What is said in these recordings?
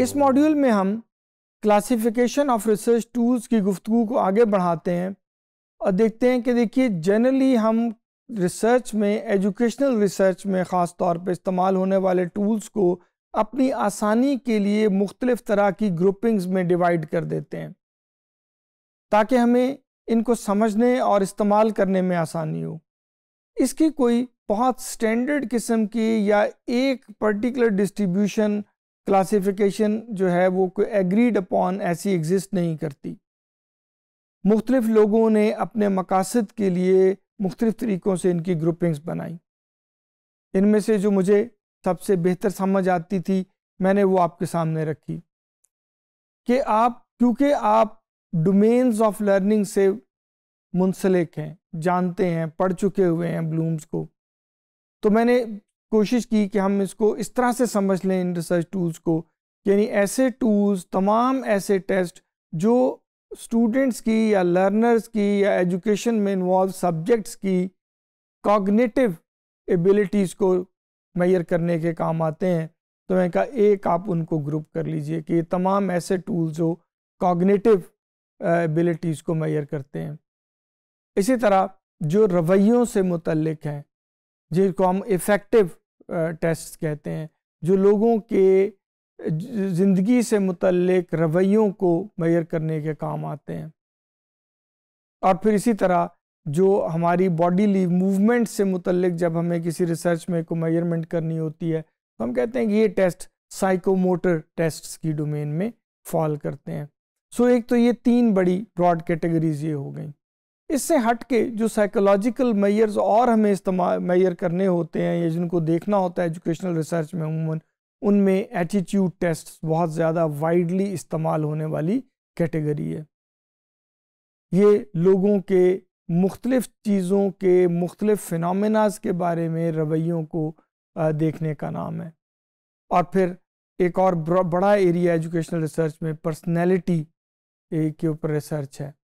इस मॉड्यूल में हम क्लासिफिकेशन ऑफ रिसर्च टूल्स की गुफ्तु को आगे बढ़ाते हैं और देखते हैं कि देखिए जनरली हम रिसर्च में एजुकेशनल रिसर्च में ख़ास तौर पर इस्तेमाल होने वाले टूल्स को अपनी आसानी के लिए मुख्तलिफ़ तरह की ग्रुपिंग्स में डिवाइड कर देते हैं ताकि हमें इनको समझने और इस्तेमाल करने में आसानी हो इसकी कोई बहुत स्टैंडर्ड किस्म की या एक पर्टिकुलर डिस्ट्रीब्यूशन क्लासिफिकेशन जो है वो कोई एग्रीड अपॉन ऐसी एग्जिस्ट नहीं करती मुख्तलिफ लोगों ने अपने मकासद के लिए मुख्तलिफ तरीक़ों से इनकी ग्रुपिंग्स बनाई इनमें से जो मुझे सबसे बेहतर समझ आती थी मैंने वो आपके सामने रखी कि आप क्योंकि आप डोमेन्स ऑफ लर्निंग से मुंसलिक हैं जानते हैं पढ़ चुके हुए हैं ब्लूम्स को तो मैंने कोशिश की कि हम इसको इस तरह से समझ लें इन रिसर्च टूल्स को यानी ऐसे टूल्स तमाम ऐसे टेस्ट जो स्टूडेंट्स की या लर्नर्स की या एजुकेशन में इन्वॉल्व सब्जेक्ट्स की कॉग्निटिव एबिलिटीज़ को मैयर करने के काम आते हैं तो मैं कहा एक आप उनको ग्रुप कर लीजिए कि ये तमाम ऐसे टूल्स जो कॉग्निटिव एबिलिटीज़ को मैयर करते हैं इसी तरह जो रवैयों से मुतलक हैं जिनको हम इफ़ेक्टिव टेस्ट कहते हैं जो लोगों के ज़िंदगी से मुतलक रवैयों को मैयर करने के काम आते हैं और फिर इसी तरह जो हमारी बॉडी मूवमेंट से मुतलक जब हमें किसी रिसर्च में को मेयरमेंट करनी होती है तो हम कहते हैं कि ये टेस्ट साइकोमोटर टेस्ट्स की डोमेन में फॉल करते हैं सो एक तो ये तीन बड़ी ब्रॉड कैटेगरीज ये हो गई इससे हट के जो साइकोलॉजिकल मैयर्स और हमें इस्तेमाल मैयर करने होते हैं या जिनको देखना होता है एजुकेशनल रिसर्च में अमूमन उनमें एटीट्यूड टेस्ट बहुत ज़्यादा वाइडली इस्तेमाल होने वाली कैटेगरी है ये लोगों के मुख्तलिफ चीज़ों के मुख्तलिफ फिनमिनाज के बारे में रवैयों को देखने का नाम है और फिर एक और बड़ा एरिया एजुकेशनल रिसर्च में पर्सनैलिटी के ऊपर रिसर्च है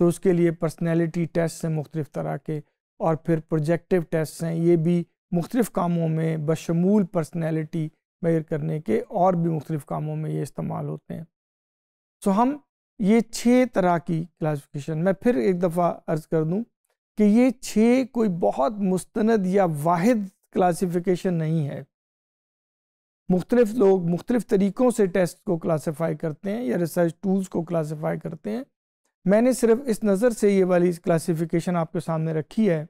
तो उसके लिए पर्सनैलिटी टेस्ट हैं मुख्तफ तरह के और फिर प्रोजेक्टिव टेस्ट हैं ये भी मुख्तफ कामों में बशमूल पर्सनैलिटी मैर करने के और भी मुख्तलिफ़ कामों में ये इस्तेमाल होते हैं सो हम ये छः तरह की क्लासिफिकेशन मैं फिर एक दफ़ा अर्ज़ कर दूँ कि ये छः कोई बहुत मुस्ंद या वाद क्लासिफिकेशन नहीं है मुख्तलिफ लोग मुख्तलिफ तरीक़ों से टेस्ट को क्लासिफाई करते हैं या रिसर्च टूल्स को क्लासिफाई करते हैं मैंने सिर्फ इस नज़र से ये वाली क्लासिफिकेशन आपके सामने रखी है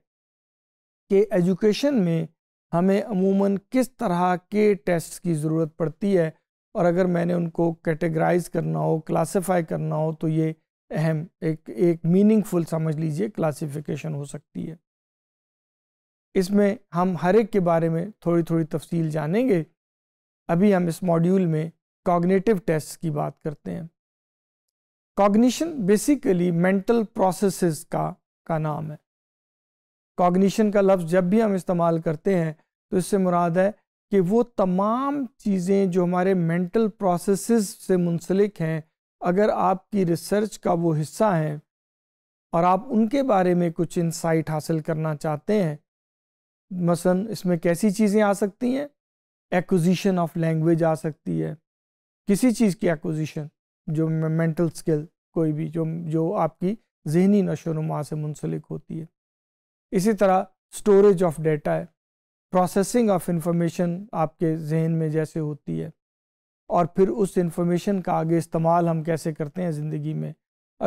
कि एजुकेशन में हमें अमूमन किस तरह के टेस्ट की ज़रूरत पड़ती है और अगर मैंने उनको कैटेगराइज करना हो क्लासिफाई करना हो तो ये अहम एक एक मीनिंगफुल समझ लीजिए क्लासिफिकेशन हो सकती है इसमें हम हर एक के बारे में थोड़ी थोड़ी तफसील जानेंगे अभी हम इस मॉड्यूल में कॉग्नेटिव टेस्ट की बात करते हैं कॉग्निशन बेसिकली मेंटल प्रोसेसेस का का नाम है कॉग्निशन का लफ्ज़ जब भी हम इस्तेमाल करते हैं तो इससे मुराद है कि वो तमाम चीज़ें जो हमारे मेंटल प्रोसेसेस से मुंसलिक हैं अगर आपकी रिसर्च का वो हिस्सा हैं और आप उनके बारे में कुछ इंसाइट हासिल करना चाहते हैं मसन इसमें कैसी चीज़ें आ सकती हैं एक्विजिशन ऑफ लैंग्वेज आ सकती है किसी चीज़ की एक्विजिशन जो मेंटल स्किल कोई भी जो जो आपकी जहनी नशो नुमा से मुंसलिक होती है इसी तरह स्टोरेज ऑफ डेटा है प्रोसेसिंग ऑफ इंफॉर्मेशन आपके जहन में जैसे होती है और फिर उस इंफॉर्मेशन का आगे इस्तेमाल हम कैसे करते हैं ज़िंदगी में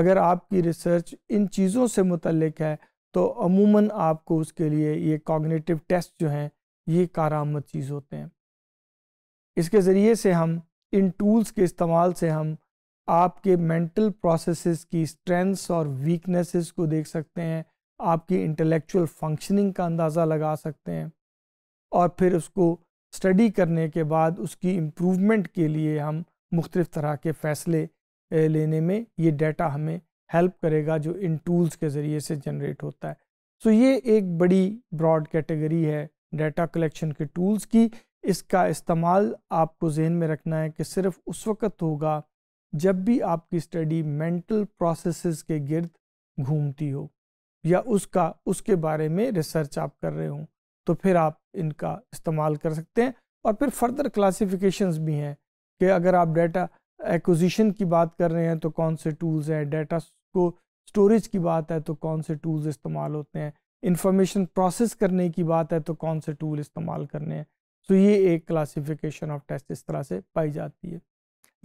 अगर आपकी रिसर्च इन चीज़ों से मुतलक है तो अमूमन आपको उसके लिए ये कॉग्निटिव टेस्ट जो हैं ये कारामद चीज़ होते हैं इसके ज़रिए से हम इन टूल्स के इस्तेमाल से हम आपके मेंटल प्रोसेसेस की स्ट्रेंथ्स और वीकनेसेस को देख सकते हैं आपकी इंटेलेक्चुअल फंक्शनिंग का अंदाज़ा लगा सकते हैं और फिर उसको स्टडी करने के बाद उसकी इम्प्रूवमेंट के लिए हम मुख्तफ तरह के फ़ैसले लेने में ये डाटा हमें हेल्प करेगा जो इन टूल्स के ज़रिए से जनरेट होता है सो so ये एक बड़ी ब्रॉड कैटेगरी है डाटा कलेक्शन के टूल्स की इसका इस्तेमाल आपको जहन में रखना है कि सिर्फ उस वक्त होगा जब भी आपकी स्टडी मेंटल प्रोसेसेस के गिर्द घूमती हो या उसका उसके बारे में रिसर्च आप कर रहे हो तो फिर आप इनका इस्तेमाल कर सकते हैं और फिर फर्दर क्लासिफिकेशंस भी हैं कि अगर आप डाटा एक्विजिशन की बात कर रहे हैं तो कौन से टूल्स हैं डाटा को स्टोरेज की बात है तो कौन से टूल्स इस्तेमाल होते हैं इंफॉर्मेशन प्रोसेस करने की बात है तो कौन से टूल इस्तेमाल करने हैं तो ये एक क्लासिफिकेशन ऑफ टेस्ट इस तरह से पाई जाती है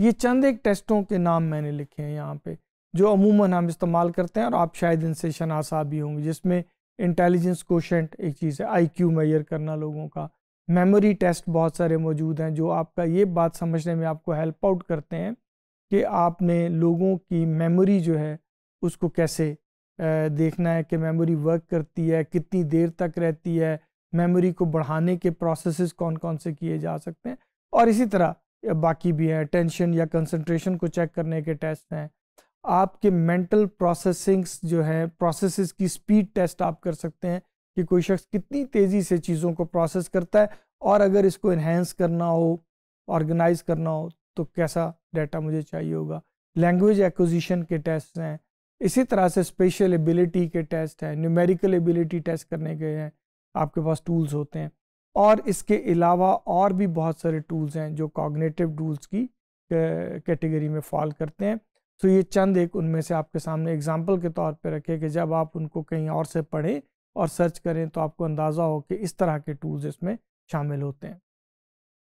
ये चंद एक टेस्टों के नाम मैंने लिखे हैं यहाँ पे जो अमूमन हम इस्तेमाल करते हैं और आप शायद इनसे शनासा भी होंगे जिसमें इंटेलिजेंस कोशेंट एक चीज़ है आईक्यू मेजर करना लोगों का मेमोरी टेस्ट बहुत सारे मौजूद हैं जो आपका ये बात समझने में आपको हेल्प आउट करते हैं कि आपने लोगों की मेमोरी जो है उसको कैसे देखना है कि मेमोरी वर्क करती है कितनी देर तक रहती है मेमोरी को बढ़ाने के प्रोसेसेस कौन कौन से किए जा सकते हैं और इसी तरह बाकी भी हैं टेंशन या कंसंट्रेशन को चेक करने के टेस्ट हैं आपके मेंटल प्रोसेसिंग्स जो है प्रोसेस की स्पीड टेस्ट आप कर सकते हैं कि कोई शख्स कितनी तेज़ी से चीज़ों को प्रोसेस करता है और अगर इसको इन्हेंस करना हो ऑर्गेनाइज करना हो तो कैसा डाटा मुझे चाहिए होगा लैंग्वेज एक्विजिशन के टेस्ट हैं इसी तरह से स्पेशल एबिलिटी के टेस्ट हैं न्यूमेरिकल एबिलिटी टेस्ट करने के हैं आपके पास टूल्स होते हैं और इसके अलावा और भी बहुत सारे टूल्स हैं जो कॉग्नेटिव टूल्स की कैटेगरी में फॉल करते हैं तो ये चंद एक उनमें से आपके सामने एग्जाम्पल के तौर पर रखे कि जब आप उनको कहीं और से पढ़ें और सर्च करें तो आपको अंदाज़ा हो कि इस तरह के टूल्स इसमें शामिल होते हैं